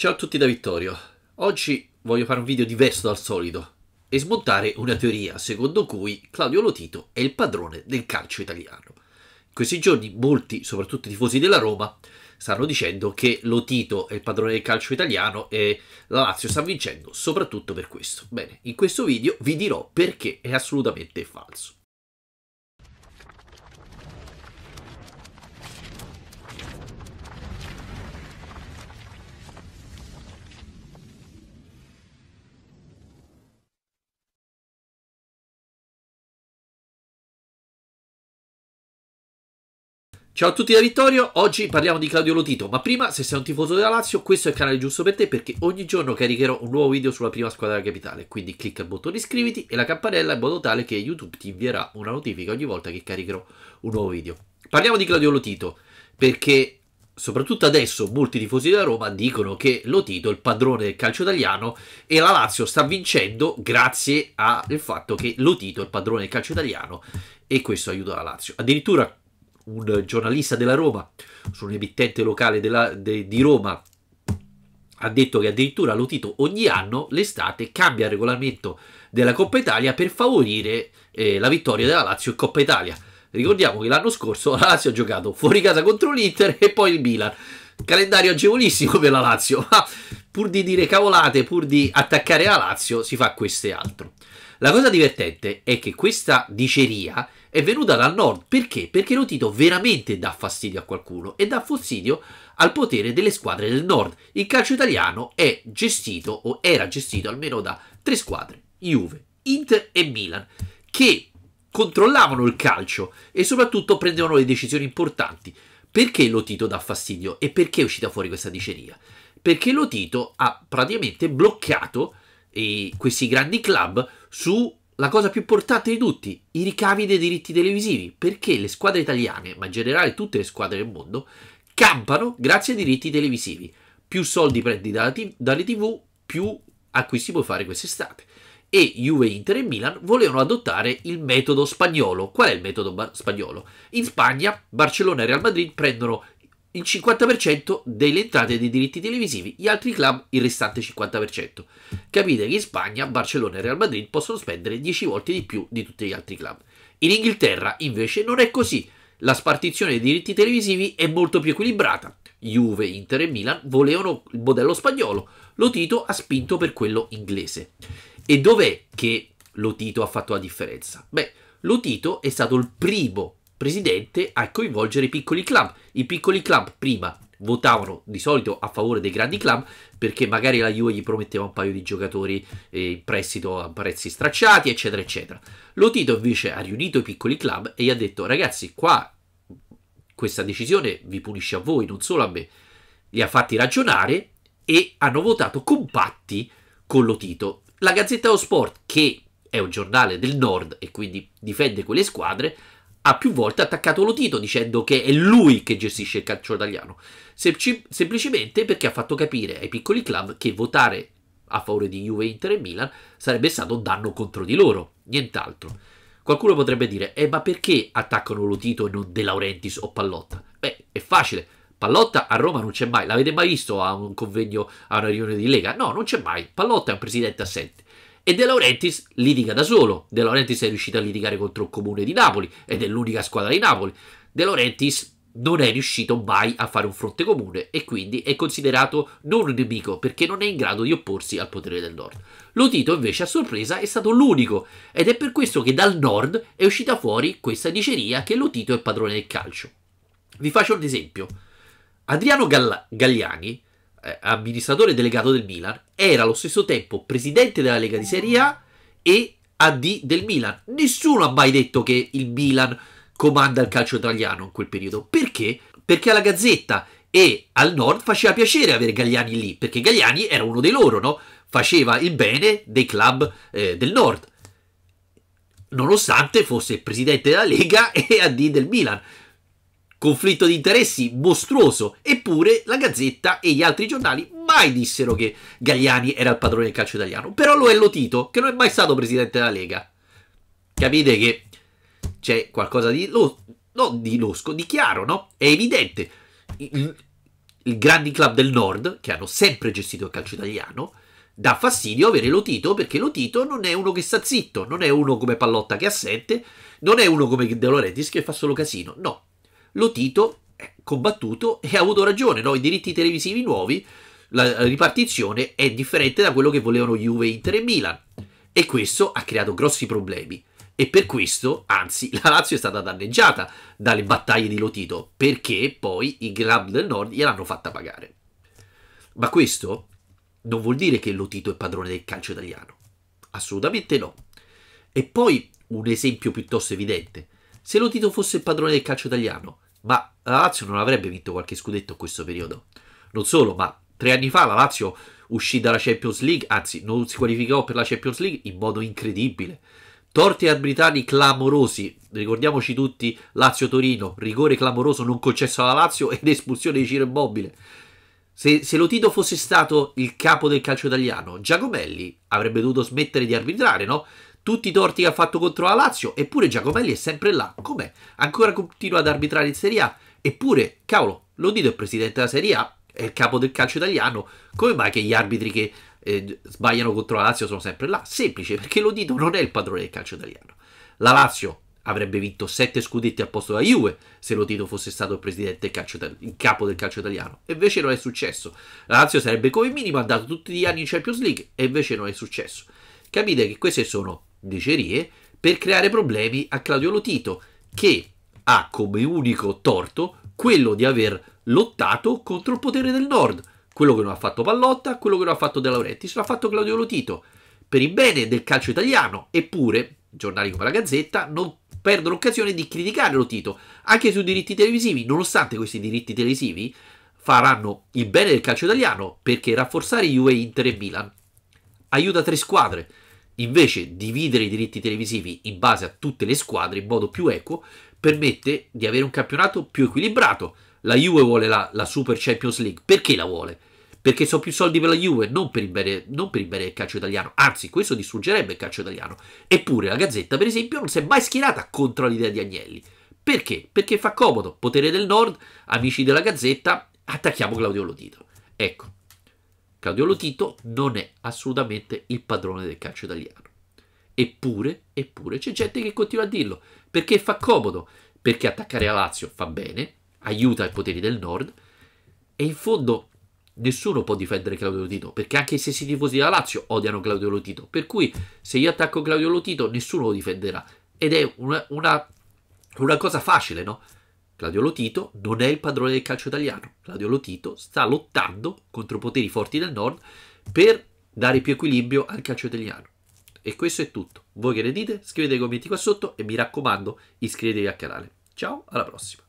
Ciao a tutti da Vittorio. Oggi voglio fare un video diverso dal solito e smontare una teoria secondo cui Claudio Lotito è il padrone del calcio italiano. In questi giorni molti, soprattutto i tifosi della Roma, stanno dicendo che Lotito è il padrone del calcio italiano e la Lazio sta vincendo soprattutto per questo. Bene, in questo video vi dirò perché è assolutamente falso. Ciao a tutti da Vittorio, oggi parliamo di Claudio Lotito, ma prima se sei un tifoso della Lazio questo è il canale giusto per te perché ogni giorno caricherò un nuovo video sulla prima squadra della capitale, quindi clicca il bottone iscriviti e la campanella in modo tale che YouTube ti invierà una notifica ogni volta che caricherò un nuovo video. Parliamo di Claudio Lotito perché soprattutto adesso molti tifosi della Roma dicono che Lotito è il padrone del calcio italiano e la Lazio sta vincendo grazie al fatto che Lotito è il padrone del calcio italiano e questo aiuta la Lazio. Addirittura un giornalista della Roma, su un emittente locale della, de, di Roma, ha detto che addirittura l'Utito ogni anno l'estate cambia il regolamento della Coppa Italia per favorire eh, la vittoria della Lazio in Coppa Italia. Ricordiamo che l'anno scorso la Lazio ha giocato fuori casa contro l'Inter e poi il Milan. Calendario agevolissimo per la Lazio, ma pur di dire cavolate, pur di attaccare la Lazio, si fa questo e altro. La cosa divertente è che questa diceria è venuta dal nord. Perché? Perché lo Tito veramente dà fastidio a qualcuno e dà fastidio al potere delle squadre del nord. Il calcio italiano è gestito, o era gestito almeno da tre squadre, Juve, Inter e Milan, che controllavano il calcio e soprattutto prendevano le decisioni importanti. Perché lo Tito dà fastidio e perché è uscita fuori questa diceria? perché Lotito ha praticamente bloccato eh, questi grandi club sulla cosa più importante di tutti, i ricavi dei diritti televisivi, perché le squadre italiane, ma in generale tutte le squadre del mondo, campano grazie ai diritti televisivi. Più soldi prendi t- dalle tv, più acquisti puoi fare quest'estate. E Juve, Inter e Milan volevano adottare il metodo spagnolo. Qual è il metodo ba- spagnolo? In Spagna, Barcellona e Real Madrid prendono il 50% delle entrate dei diritti televisivi, gli altri club il restante 50%. Capite che in Spagna Barcellona e Real Madrid possono spendere 10 volte di più di tutti gli altri club. In Inghilterra invece non è così. La spartizione dei diritti televisivi è molto più equilibrata. Juve, Inter e Milan volevano il modello spagnolo, Lotito ha spinto per quello inglese. E dov'è che Lotito ha fatto la differenza? Beh, Lotito è stato il primo presidente a coinvolgere i piccoli club. I piccoli club prima votavano di solito a favore dei grandi club perché magari la Juve gli prometteva un paio di giocatori eh, in prestito a prezzi stracciati, eccetera, eccetera. Lotito invece ha riunito i piccoli club e gli ha detto ragazzi qua questa decisione vi punisce a voi, non solo a me. Li ha fatti ragionare e hanno votato compatti con Lotito. La Gazzetta dello Sport, che è un giornale del nord e quindi difende quelle squadre, ha più volte attaccato Lotito dicendo che è lui che gestisce il calcio italiano, Semplici- semplicemente perché ha fatto capire ai piccoli club che votare a favore di Juve, Inter e Milan sarebbe stato un danno contro di loro, nient'altro. Qualcuno potrebbe dire, eh ma perché attaccano Lotito e non De Laurentiis o Pallotta? Beh, è facile, Pallotta a Roma non c'è mai, l'avete mai visto a un convegno, a una riunione di Lega? No, non c'è mai, Pallotta è un presidente assente e De Laurentiis litiga da solo. De Laurentiis è riuscito a litigare contro il comune di Napoli ed è l'unica squadra di Napoli. De Laurentiis non è riuscito mai a fare un fronte comune e quindi è considerato non un nemico perché non è in grado di opporsi al potere del nord. Lotito invece a sorpresa è stato l'unico ed è per questo che dal nord è uscita fuori questa diceria che Lotito è padrone del calcio. Vi faccio un esempio. Adriano Gall- Gagliani eh, amministratore delegato del Milan, era allo stesso tempo presidente della Lega di Serie A e AD del Milan. Nessuno ha mai detto che il Milan comanda il calcio italiano in quel periodo. Perché? Perché alla Gazzetta e al Nord faceva piacere avere Gagliani lì, perché Gagliani era uno dei loro, no? Faceva il bene dei club eh, del Nord. Nonostante fosse presidente della Lega e AD del Milan conflitto di interessi mostruoso, eppure la Gazzetta e gli altri giornali mai dissero che Gagliani era il padrone del calcio italiano, però lo è Lotito, che non è mai stato presidente della Lega. Capite che c'è qualcosa di, lo, no, di losco, di chiaro, no? È evidente. Il, il grandi club del nord, che hanno sempre gestito il calcio italiano, dà fastidio avere Lotito perché Lotito non è uno che sta zitto, non è uno come Pallotta che assente, non è uno come De Laurentiis che fa solo casino. No, Lotito è combattuto e ha avuto ragione, no? i diritti televisivi nuovi, la ripartizione è differente da quello che volevano Juve, Inter e Milan e questo ha creato grossi problemi e per questo, anzi, la Lazio è stata danneggiata dalle battaglie di Lotito, perché poi i club del nord gliel'hanno fatta pagare. Ma questo non vuol dire che Lotito è padrone del calcio italiano. Assolutamente no. E poi un esempio piuttosto evidente. Se Lotito fosse il padrone del calcio italiano, ma la Lazio non avrebbe vinto qualche scudetto in questo periodo. Non solo, ma tre anni fa la Lazio uscì dalla Champions League, anzi non si qualificò per la Champions League in modo incredibile. Torti arbitrali clamorosi, ricordiamoci tutti Lazio-Torino, rigore clamoroso non concesso alla Lazio ed espulsione di Ciro Immobile. Se, se Lotito fosse stato il capo del calcio italiano, Giacomelli avrebbe dovuto smettere di arbitrare, no? tutti i torti che ha fatto contro la Lazio, eppure Giacomelli è sempre là. Com'è? Ancora continua ad arbitrare in Serie A? Eppure, cavolo, lo dito il presidente della Serie A, è il capo del calcio italiano, come mai che gli arbitri che eh, sbagliano contro la Lazio sono sempre là? Semplice, perché lo dito non è il padrone del calcio italiano. La Lazio avrebbe vinto 7 scudetti al posto della Juve se Lotito fosse stato il presidente calcio, il capo del calcio italiano. E invece non è successo. La Lazio sarebbe come minimo andato tutti gli anni in Champions League e invece non è successo. Capite che queste sono dicerie per creare problemi a Claudio Lotito, che ha come unico torto quello di aver lottato contro il potere del Nord, quello che non ha fatto Pallotta, quello che non ha fatto De Laurenti, se l'ha fatto Claudio Lotito, per il bene del calcio italiano, eppure giornali come la Gazzetta non perdono occasione di criticare Lotito, anche sui diritti televisivi, nonostante questi diritti televisivi faranno il bene del calcio italiano perché rafforzare Juve, Inter e Milan aiuta tre squadre, Invece dividere i diritti televisivi in base a tutte le squadre in modo più equo permette di avere un campionato più equilibrato. La Juve vuole la, la Super Champions League. Perché la vuole? Perché sono più soldi per la Juve, non per, il bene, non per il bene del calcio italiano. Anzi, questo distruggerebbe il calcio italiano. Eppure la Gazzetta, per esempio, non si è mai schierata contro l'idea di Agnelli. Perché? Perché fa comodo. Potere del Nord, amici della Gazzetta, attacchiamo Claudio Lodito. Ecco. Claudio Lotito non è assolutamente il padrone del calcio italiano. Eppure, eppure c'è gente che continua a dirlo, perché fa comodo, perché attaccare la Lazio fa bene, aiuta i poteri del nord e in fondo nessuno può difendere Claudio Lotito, perché anche i stessi tifosi della Lazio odiano Claudio Lotito, per cui se io attacco Claudio Lotito nessuno lo difenderà ed è una, una, una cosa facile, no? Claudio Lotito non è il padrone del calcio italiano. Claudio Lotito sta lottando contro poteri forti del nord per dare più equilibrio al calcio italiano. E questo è tutto. Voi che ne dite? Scrivete i commenti qua sotto e mi raccomando iscrivetevi al canale. Ciao, alla prossima.